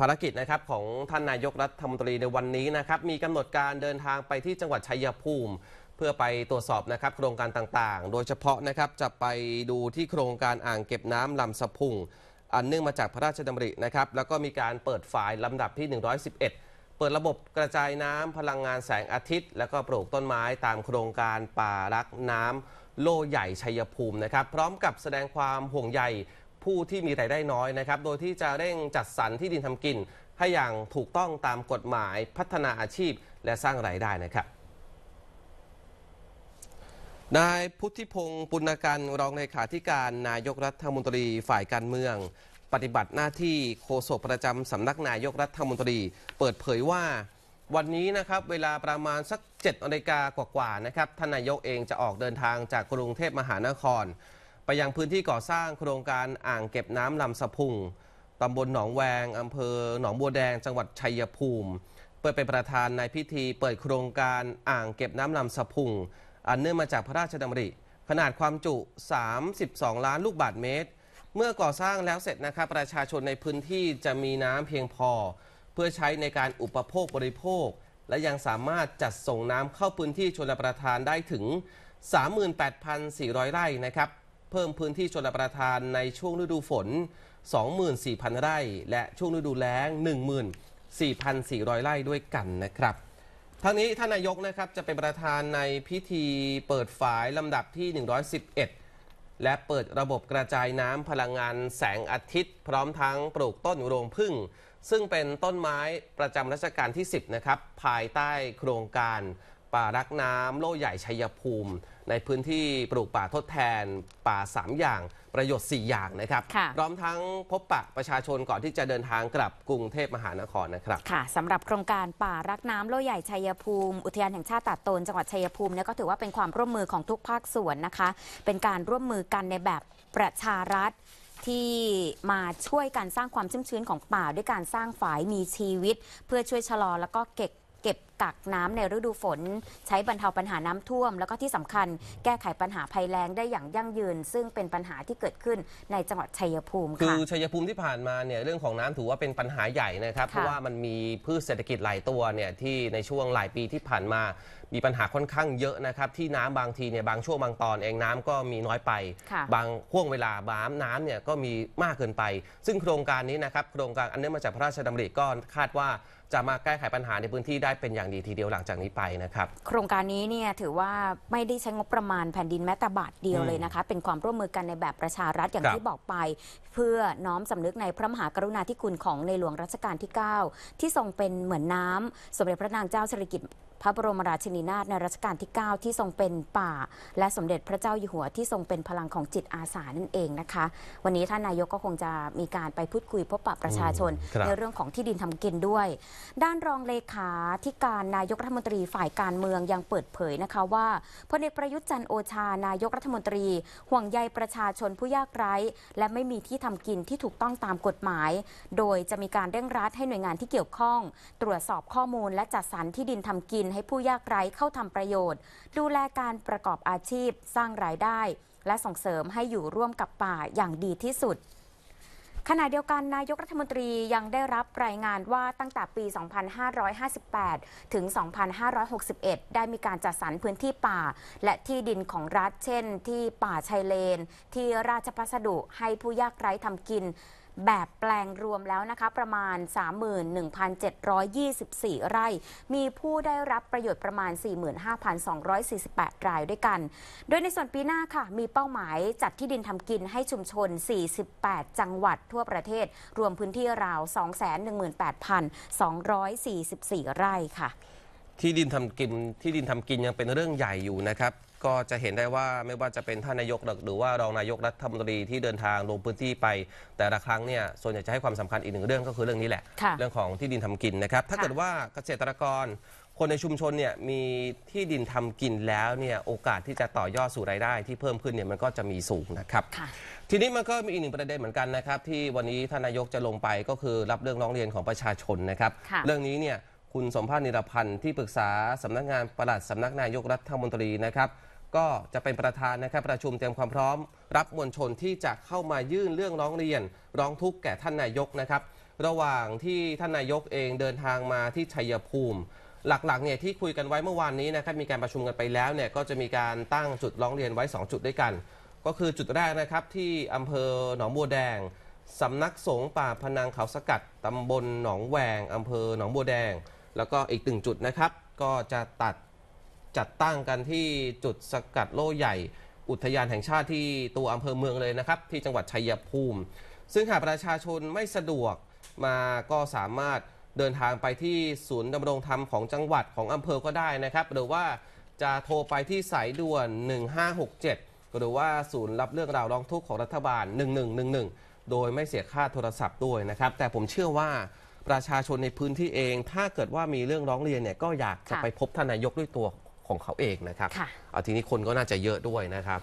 ภารกิจนะครับของท่านนายกรัฐมนตรีในวันนี้นะครับมีกำหนดการเดินทางไปที่จังหวัดชัยภูมิ เพื่อไปตรวจสอบนะครับโครงการต่างๆ โดยเฉพาะนะครับจะไปดูที่โครงการอ่างเก็บน้ำลำสะพุงอันเนื่องมาจากพระราชดำรินะครับแล้วก็มีการเปิดฝายลำดับที่ 111 เปิดระบบกระจายน้ำพลังงานแสงอาทิตย์ แล้วก็ปลูกต้นไม้ตามโครงการป่ารักน้ำ โลใหญ่ชัยภูมินะครับพร้อมกับแสดงความห่วงใยผู้ที่มีรายได้น้อยนะครับ โดยที่จะเร่งจัดสรรที่ดินทำกินให้อย่างถูกต้องตามกฎหมาย พัฒนาอาชีพและสร้างรายได้นะครับ นายพุทธิพงศ์ปุณกันรองเลขาธิการนายกรัฐมนตรีฝ่ายการเมือง ปฏิบัติหน้าที่โฆษกประจำสำนักนายกรัฐมนตรีเปิดเผยว่า วันนี้นะครับเวลาประมาณสัก7นาฬิกากว่าๆนะครับท่านนายกเองจะออกเดินทางจากกรุงเทพมหานครไปยังพื้นที่ก่อสร้างโครงการอ่างเก็บน้ำลำสะพุงตำบลหนองแวงอาเภอหนองบัวแดง จังหวัดชัยภูมิ เพื่อเป็นประธานในพิธี เปิดโครงการอ่างเก็บน้ำลำสะพุงอันเนื่องมาจากพระราชดำริ ขนาดความจุ 32 ล้านลูกบาศก์เมตร เมื่อก่อสร้างแล้วเสร็จนะครับประชาชนในพื้นที่จะมีน้ำเพียงพอ เพื่อใช้ในการอุปโภคบริโภค และยังสามารถจัดส่งน้ำเข้าพื้นที่ชลประทานได้ถึง 38,400 ไร่นะครับเพิ่มพื้นที่ชนประทานในช่วงฤดูฝน 24,000 ไร่ และช่วงฤดูแล้ง 14,400 ไร่ด้วยกันนะครับ ทั้งนี้ท่านนายกนะครับจะเป็นประธานในพิธีเปิดฝายลำดับที่ 111 และเปิดระบบกระจายน้ำพลังงานแสงอาทิตย์พร้อมทั้งปลูกต้นโรงพึ่ง ซึ่งเป็นต้นไม้ประจำรัชกาลที่ 10 นะครับ ภายใต้โครงการป่ารักน้ำโล่ใหญ่ชัยภูมิ ในพื้นที่ปลูกป่าทดแทนป่า 3 อย่างประโยชน์ 4 อย่างนะครับ พร้อมทั้งพบปะประชาชนก่อนที่จะเดินทางกลับกรุงเทพมหานครนะครับ ค่ะสำหรับโครงการป่ารักน้ำโล่ใหญ่ชัยภูมิอุทยานแห่งชาติตาดโตนจังหวัดชัยภูมิเนี่ยก็ถือว่าเป็นความร่วมมือของทุกภาคส่วนนะคะ เป็นการร่วมมือกันในแบบประชารัฐที่มาช่วยกันสร้างความชุ่มชื้นของป่าด้วยการสร้างฝายมีชีวิต เพื่อช่วยชะลอแล้วก็เก็บเก็บกักน้ำในฤดูฝนใช้บรรเทาปัญหาน้ำท่วมแล้วก็ที่สำคัญ แก้ไขปัญหาภัยแล้งได้อย่างยั่งยืน ซึ่งเป็นปัญหาที่เกิดขึ้นในจังหวัดชัยภูมิคือชัยภูมิที่ผ่านมาเนี่ยเรื่องของน้ำถือว่าเป็นปัญหาใหญ่นะครับเพราะว่ามันมีพืชเศรษฐกิจหลายตัวเนี่ยที่ในช่วงหลายปีที่ผ่านมามีปัญหาค่อนข้างเยอะนะครับที่น้ำบางทีเนี่ยบางช่วงบางตอนเองน้ำก็มีน้อยไป บางห่วงเวลาบางน้ำเนี่ยก็มีมากเกินไป ซึ่งโครงการนี้นะครับโครงการอันเนื่องมาจากพระราชดำริก็คาดว่าจะมาแก้ไขปัญหาในพื้นที่ได้เป็นอย่างางดีทีเดียวหลังจากนี้ไปนะครับ โครงการนี้เนี่ยถือว่าไม่ได้ใช้งบประมาณแผ่นดินแม้แต่บาทเดียวเลยนะคะ เป็นความร่วมมือกันในแบบประชารัฐ อย่างที่บอกไป เพื่อน้อมสำนึกในพระมหากรุณาธิคุณของในหลวงรัชกาลที่ 9 ที่ทรงเป็นเหมือนน้ำสมเด็จพระนางเจ้าสิริกิติ์พระบรมราชินีนาถในรัชกาลที่9ที่ทรงเป็นป่า และสมเด็จพระเจ้าอยู่หัวที่ทรงเป็นพลังของจิตอาสานั่นเองนะคะวันนี้ท่านนายกก็คงจะมีการไปพูดคุยพบปะประชาชนในเรื่องของที่ดินทำกินด้วย ด้านรองเลขาธิการนายกรัฐมนตรีฝ่ายการเมืองยังเปิดเผยนะคะว่าพลเอกประยุทธ์จันโอชานายกรัฐมนตรีห่วงใยประชาชนผู้ยากไร้ และไม่มีที่ทำกินที่ถูกต้องตามกฎหมาย โดยจะมีการเร่งรัดให้หน่วยงานที่เกี่ยวข้อง ตรวจสอบข้อมูล และจัดสรรที่ดินทำกินให้ผู้ยากไร้เข้าทำประโยชน์ ดูแลการประกอบอาชีพสร้างรายได้ และส่งเสริมให้อยู่ร่วมกับป่าอย่างดีที่สุด ขณะเดียวกันนายกรัฐมนตรียังได้รับรายงานว่าตั้งแต่ปี 2558ถึง2561 ได้มีการจัดสรรพื้นที่ป่า และที่ดินของรัฐเช่นที่ป่าชายเลน ที่ราชพัสดุให้ผู้ยากไร้ทำกินแบบแปลงรวมแล้วนะคะประมาณ 31,724 ไร่ มีผู้ได้รับประโยชน์ประมาณ 45,248 รายด้วยกัน โดยในส่วนปีหน้าค่ะมีเป้าหมายจัดที่ดินทำกินให้ชุมชน 48 จังหวัดทั่วประเทศ รวมพื้นที่ราว 218,244 ไร่ค่ะ ที่ดินทำกินที่ดินทำกินยังเป็นเรื่องใหญ่อยู่นะครับก็จะเห็นได้ว่าไม่ว่าจะเป็นท่านนายกหรือว่ารองนายกรัฐมนตรีที่เดินทางลงพื้นที่ไป แต่ละครั้งเนี่ยส่วนใหญ่จะให้ความสำคัญอีกหนึ่งเรื่องก็คือเรื่องนี้แหละเรื่องของที่ดินทำกินนะครับ ถ้าเกิดว่าเกษตรกร คนในชุมชนเนี่ยมีที่ดินทำกินแล้วเนี่ยโอกาสที่จะต่อยอดสู่รายได้ที่เพิ่มขึ้นเนี่ยมันก็จะมีสูงนะครับทีนี้มันก็มีอีกหนึ่งประเด็นเหมือนกันนะครับ ที่วันนี้ท่านนายกจะลงไปก็คือรับเรื่องร้องเรียนของประชาชนนะครับ เรื่องนี้เนี่ยคุณสมภาษณ์นิรพันธ์ ที่ปรึกษาสำนักงานปลัดสำนักนายกรัฐมนตรีนะครับก็จะเป็นประธานนะครับประชุมเตรียมความพร้อม รับมวลชนที่จะเข้ามายื่นเรื่องร้องเรียนร้องทุกข์แก่ท่านนายกนะครับ ระหว่างที่ท่านนายกเองเดินทางมาที่ชัยภูมิ หลักๆเนี่ยที่คุยกันไว้เมื่อวานนี้นะครับมีการประชุมกันไปแล้วเนี่ยก็จะมีการตั้งจุดร้องเรียนไว้ 2 จุดด้วยกัน ก็คือจุดแรกนะครับที่อำเภอหนองบัวแดงสำนักสงฆ์ป่าพนังเขาสกัดตำบลหนองแวงอำเภอหนองบัวแดง แล้วก็อีกตึงจุดนะครับ ก็จะตัดจัดตั้งกันที่จุดสกัดโล่ใหญ่ อุทยานแห่งชาติที่ตัวอำเภอเมืองเลยนะครับ ที่จังหวัดชัยภูมิ ซึ่งหากประชาชนไม่สะดวกมาก็สามารถเดินทางไปที่ศูนย์ดำรงธรรมของจังหวัดของอำเภอก็ได้นะครับหรือว่าจะโทรไปที่สายด่วน 1567 หรือว่าศูนย์รับเรื่องราวร้องทุกข์ของรัฐบาล 1111 โดยไม่เสียค่าโทรศัพท์ด้วยนะครับแต่ผมเชื่อว่าประชาชนในพื้นที่เองถ้าเกิดว่ามีเรื่องร้องเรียนเนี่ยก็อยากจะไปพบทานายกด้วยตัวของเขาเองนะครับ เอาทีนี้คนก็น่าจะเยอะด้วยนะครับ